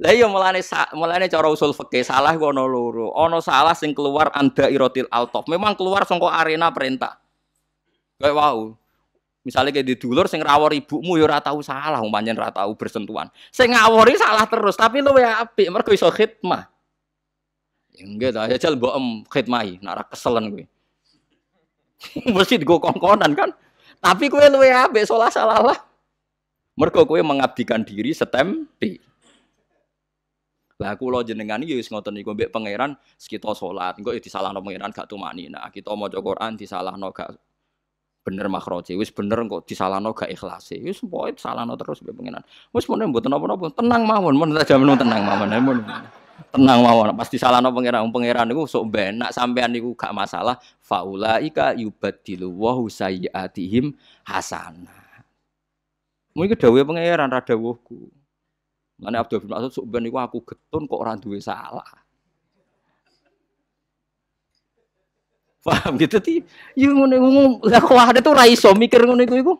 Lah iya mulane mulane cara usul fikih salah ku ono loro. Ono salah sing keluar anda irotil altof. Memang keluar saka arena perintah. Kayak wau. Misalnya kayak di dulur sing rawor ibumu ya ora tau salah pancen ora tau bersentuhan. Sing ngawori salah terus tapi lu ya apik mergo iso khidmah. Ya enggak ta, jajal ya mbok em khidmahi nek ora keselen kuwi. Mesti go kongkonan kan. Tapi kowe luwe apik salah salah. Mergo kowe mengabdikan diri setempi. Lah kula jenengan iki wis ngoten niku mbek pangeran kita salat, engko ya disalahno pangeran gak tumani. Nah, kita maca Quran disalahno gak bener makroje, wis bener kok disalahno gak ikhlase. Wis pokoke disalahno terus mbek pangeran. Wis menen mboten apa-apa, tenang mawon, men saja menung tenang mawon. Mun tenang mawon pasti salahno pangeran pangeran niku sok benak sampean niku gak masalah faulaika yubadilu wa sayyiatihim hasanah. Mungkin dawuhe pangeran ra dawuhku. Mane Abdul bin Mas'ud sok ben aku getun kok orang duwe salah. Paham gitu ti? Ya ngono ngomong lah kok ada tuh raiso mikir ngono iku iku.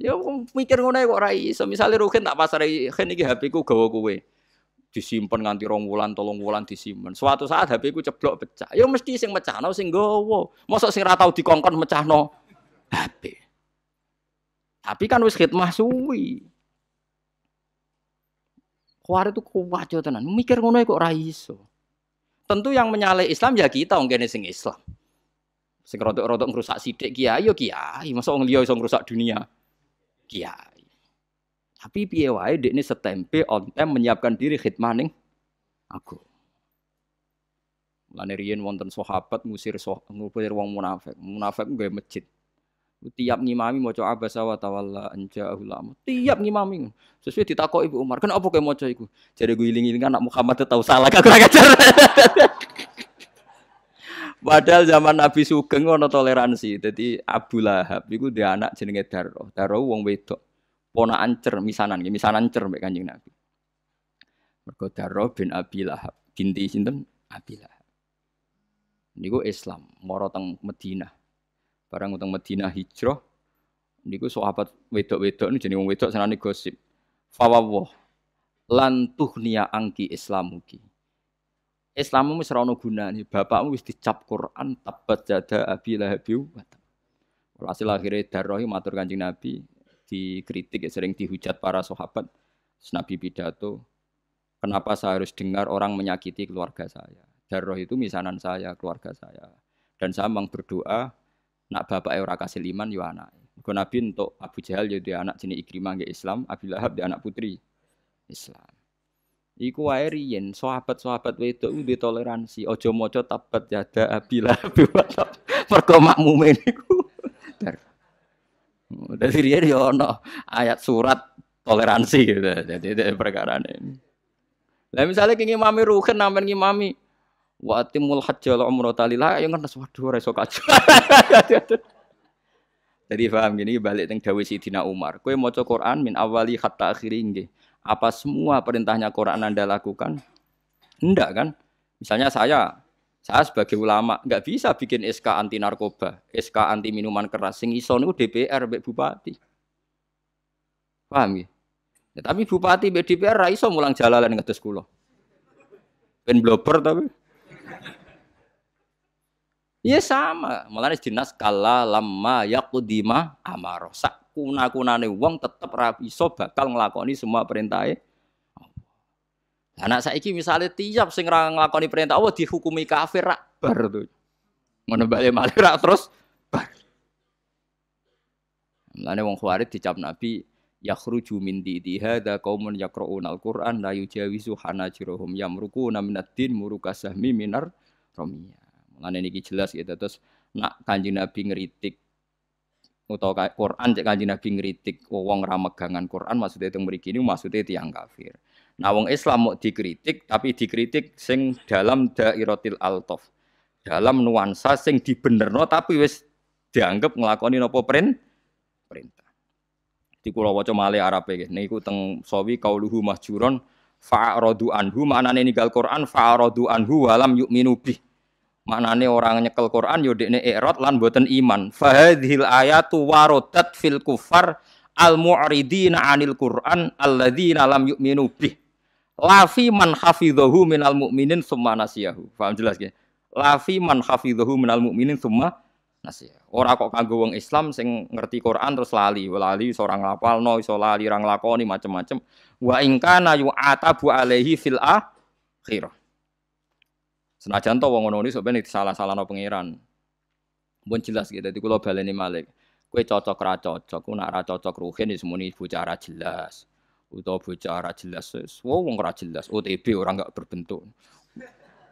Ya mikir ngono kok ora misalnya Misale Ruhin tak pasari Ruhin iki HP ku gawa kowe. disimpan nganti rong wulan, tolong wulan disimpan. Suatu saat HP ku ceblok pecah. Ya mesti sing mecahno sing nggawa. Mosok sing ra tau dikongkon mecahno HP. Tapi kan wis khidmah suwi. Kuar itu kuat ya tenan. Mikir ngono kok ora iso. Tentu yang menyalai Islam ya kita wong kene sing Islam. Sing rodok-rodok ngrusak sithik kiai yo ya, kiai, masa wong liya iso ngrusak dunia. Kiai. Tapi piye wae ini setempe on time menyiapkan diri khidmah ning aku. Lan riyen wonten sahabat ngusir so, ngusir wong munafik. Munafik nggawe masjid tiap ngimami coba abasa wa tawalla anja'ul amu. Tiap ngimami. Sesuai ditakok Ibu Umar, kenapa kayak mau iku? Jadi gue iling ilingan anak Muhammad tahu salah gak kurang ajar. Padahal zaman Nabi Sugeng ono toleransi. Jadi Abu Lahab iku dia anak jenenge daro daro wong wedok. pona ancer misanan, misanan cer mbek Kanjeng Nabi. mereka Daro bin Abi Lahab, ginti sinten? Abi Lahab. gue Islam, moro teng Madinah Barang utang Madinah hijrah niku sahabat wedok-wedok ini jadi wedok sana nih gosip. Fawawah lan nia angki islamuki. Islammu wis ora guna gunane, bapakmu wis dicap Quran tabat jada abi lahabi wa Walhasil akhirnya Darrohi matur kanjeng Nabi dikritik ya, sering dihujat para sahabat. Nabi pidato, kenapa saya harus dengar orang menyakiti keluarga saya? Darroh itu misanan saya, keluarga saya. Dan saya memang berdoa nak bapak ora kasih liman yo anak Kau Nabi untuk Abu Jahal jadi anak jenis Ikrimah ke Islam, Abu Lahab dia anak putri Islam. Iku wae riyen sahabat-sahabat wedok udah toleransi, Ojo mojo tabat ada Abu Lahab berkata perkomak Mergo Dari riyen yo no ayat surat toleransi gitu. Jadi perkara ini. Lah misalnya kini mami rukun nampen mami. Wa atimul hajja la umrata lah, yang ngenes waduh ora iso Jadi paham gini balik teng dawuh Sidina Umar. Kowe maca Quran min awali hatta akhiri nggih. Apa semua perintahnya Quran Anda lakukan? Enggak kan? Misalnya saya saya sebagai ulama nggak bisa bikin SK anti narkoba, SK anti minuman keras, sing iso niku DPR mbek bupati. Paham gini? ya tapi bupati BDPR DPR ra iso mulang jalalan ngetes kula. Ben blober tapi. Iya sama, malah dinas kala lama yakudima amaro sak kuna kunane uang tetep rapi so bakal ngelakoni semua perintahnya. E. Anak ini misalnya tiap sing ra nglakoni perintah Allah dihukumi kafir rak bar tuh. Ngono malah malih rak terus bar. Mulane wong Khawarij dicap Nabi yakhruju min didi kaumun ya kroon al-Qur'an la yujawizu ya muruku minad din murukasahmi minar ramiyah. Nah ini jelas gitu terus nak Kanjeng Nabi ngritik utawa Quran cek Kanjeng Nabi ngeritik oh, wong ra Quran maksudnya itu mriki ini maksudnya tiang kafir. Nah wong Islam mau dikritik tapi dikritik sing dalam dairatil altof. Dalam nuansa sing dibenerno tapi wis dianggap nglakoni napa perintah perintah. Di Pulau waca male Arabe niku teng sawi kauluhu mahjuron faarodu anhu maknane gal Quran faarodu anhu walam yuk minubi Maknane orang nyekel Quran yo dekne i'rad lan boten iman. Fahadhil ayatu waradat fil kufar al mu'ridina 'anil Qur'an alladzina lam yu'minu bih. Lafi man hafidhahu minal mu'minin summa nasiyahu. Paham jelas ya? Lafi man hafidhahu minal mu'minin summa nasiyahu. Ora kok kanggo wong Islam sing ngerti Quran terus lali, lali seorang ora no iso lali ora nglakoni macem-macem. Wa in kana yu'atabu alaihi fil akhirah. Senajan to wong ngono sok ben salah no pangeran. Mun jelas gitu dadi kula baleni Malik. Kowe cocok ra cocok, ku nak ra cocok ruhin ya semuni bocah ra jelas. Utawa bocah ra jelas wo wong ra jelas, OTB orang enggak berbentuk.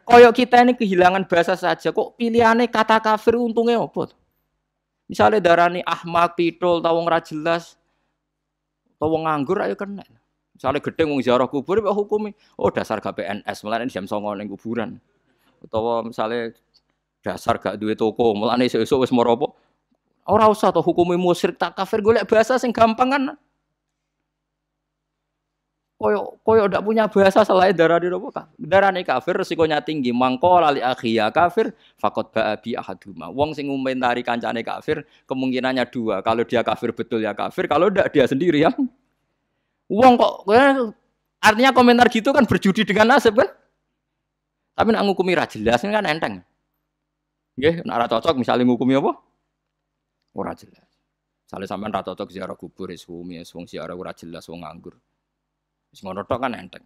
Koyok kita ini kehilangan bahasa saja kok pilihannya kata kafir untungnya apa? Misalnya darani Ahmad Pitol wong ra jelas, Tau Wong nganggur ayo kena. Misalnya gedeng wong ziarah kubur kok hukumnya. oh dasar KPNS, melainkan jam 09.00 ning kuburan utawa misalnya dasar gak duit toko, mulane nih esuk wis mau apa? Ora usah to hukume musyrik tak kafir golek bahasa sing gampang kan. Koyo koyo ndak punya bahasa selain darah di robo kah? Darah nih kafir resikonya tinggi. mangkol lali akhia ya kafir, fakot baabi ahaduma. Wong sing ngomentari kancane kafir kemungkinannya dua. Kalau dia kafir betul ya kafir, kalau ndak dia sendiri yang Wong kok eh, artinya komentar gitu kan berjudi dengan nasib kan? Tapi nak ngukumi ra jelas ini kan enteng. Nggih, nak ra cocok misalnya ngukumi apa? Ora jelas. Misalnya sampean ra cocok ziarah kubur wis umi, wong ziarah ora jelas wong nganggur. Wis ngono tok kan enteng.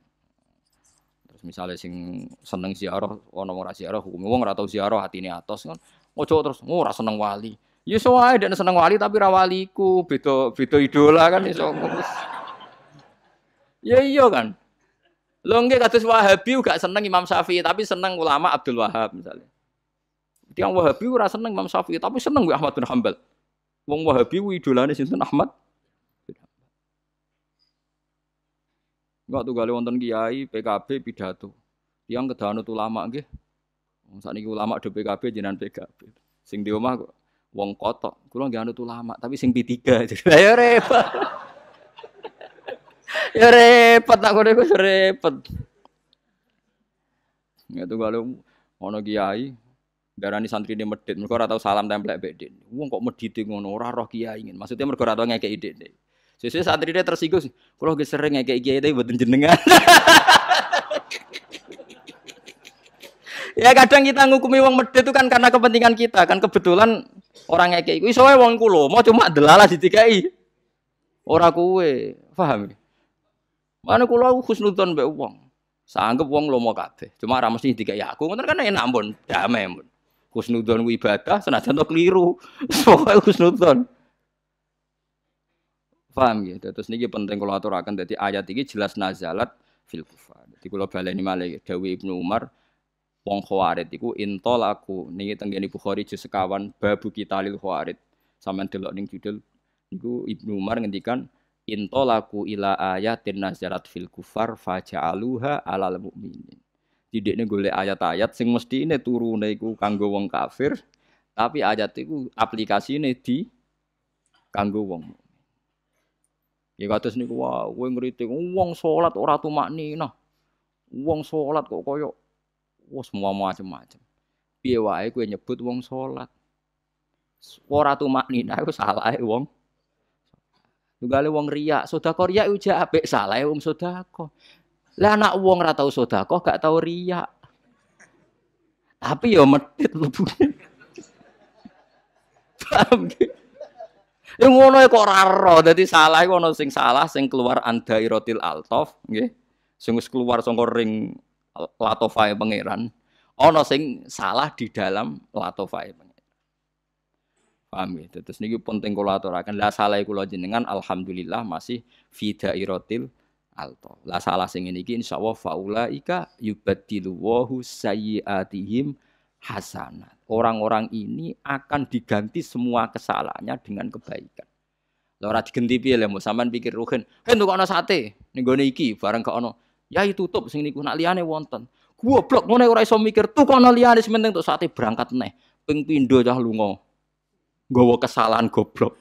Terus misalnya sing seneng ziarah ana wong ra ziarah hukume wong ora tau ziarah hatine atos kan ojo terus oh, ora seneng wali. Ya iso wae dan seneng wali tapi ra waliku, beda beda idola kan iso. Ya iya kan. Lo nggak kados Wahabi gak seneng Imam Syafi'i, tapi seneng ulama Abdul Wahab misalnya. Tiang Wahabi ora seneng Imam Syafi'i, tapi seneng Ahmad bin Hambal. Wong Wahabi idolanya idolane sinten Ahmad Enggak tuh gale wonten kiai PKB pidato. Tiang itu ulama nggih. Wong sakniki ulama do PKB jenengan PKB. Sing di omah wong kotok. Kula nggih anut ulama, tapi sing p tiga. Ayo ya repot ya repot tak kode gue repot. Ya tuh kalau ono kiai nih santri ini medit, mereka ratau tau salam template bedit. Uang kok medit ngono orang roh kiai ingin. Maksudnya mereka ora tau ngekek ide. Sesuk santri dia tersinggung, kalau gue sering ngekek kiai deh buat jenengan. ya kadang kita ngukumi wong medit itu kan karena kepentingan kita, kan kebetulan orang ngekek iku soalnya wong kulo, mau cuma delala ditikai. orang kue paham ya? Mana kula husnudzon mbek wong. Sanggep wong lomo kabeh. Cuma ora mesti ya aku. Ngoten kan enak ampun, damai ampun. Husnudzon ku ibadah senajan tok keliru. Pokoke husnudzon. Paham ya? Terus niki penting kula aturaken dadi ayat iki jelas nazalat fil kufar. Dadi kula baleni malih Dawi Ibnu Umar wong khawarit iku intol aku niki tenggene Bukhari juz sekawan babu kitalil khawarit. Sampeyan delok ning judul niku Ibnu Umar ngendikan intolaku ila ayatin nazarat fil kufar faja'aluha alal mu'minin. Didikne golek ayat-ayat sing mesti ini turun iku kanggo wong kafir, tapi ayat aplikasi aplikasine di kanggo wong mukmin. Ya kados gua wah, kowe ngritik wong salat ora nah, Wong sholat kok koyo wah semua macam-macam. Piye wae kowe nyebut wong salat. Ora aku salah ya wong Tunggale wong riak, sodako riak uja apik salah um sodako. Lah anak wong ora tau sedekah gak tau riak. Tapi yo ya medit lebune. Paham ge? Ya ngono ya kok raro, jadi salah iku ana sing salah sing keluar andairatil altof, nggih. Sing keluar saka ring latofae pangeran. ono sing salah di dalam latofae Paham ya? Terus niki penting kula aturaken. La salah kula jenengan alhamdulillah masih fi dairatil alto. La salah sing ngene iki insyaallah faulaika yubaddilu wahu sayyiatihim hasanat. Orang-orang ini akan diganti semua kesalahannya dengan kebaikan. Lah ora digenti piye le sampean pikir ruhen, "Heh kok ana sate ning gone iki bareng kok ana." Ya tutup sing niku nak liyane wonten. Goblok ngene ora iso mikir tukono liyane sementing tok sate berangkat neh. Ping pindho cah lunga. Gowo kesalahan goblok.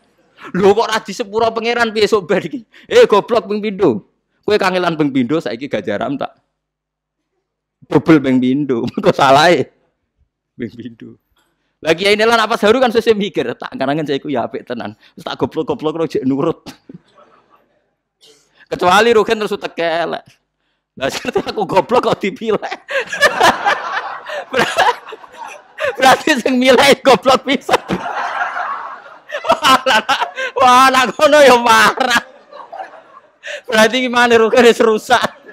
Lho kok ora disepuro pangeran piye sok bar Eh goblok ping pindho. Kowe kangelan ping pindho saiki gajaram tak double ping pindho. Mergo beng ping pindho. ya ini lah apa seru kan saya mikir, tak karangan saya ya apik tenan. Terus tak goblok-goblok rojek nurut. Kecuali Rugen terus tekel. Lah aku goblok kok dipilih. Berarti yang milih goblok bisa. Wah, anak kono ya marah. Berarti gimana rukun rusak.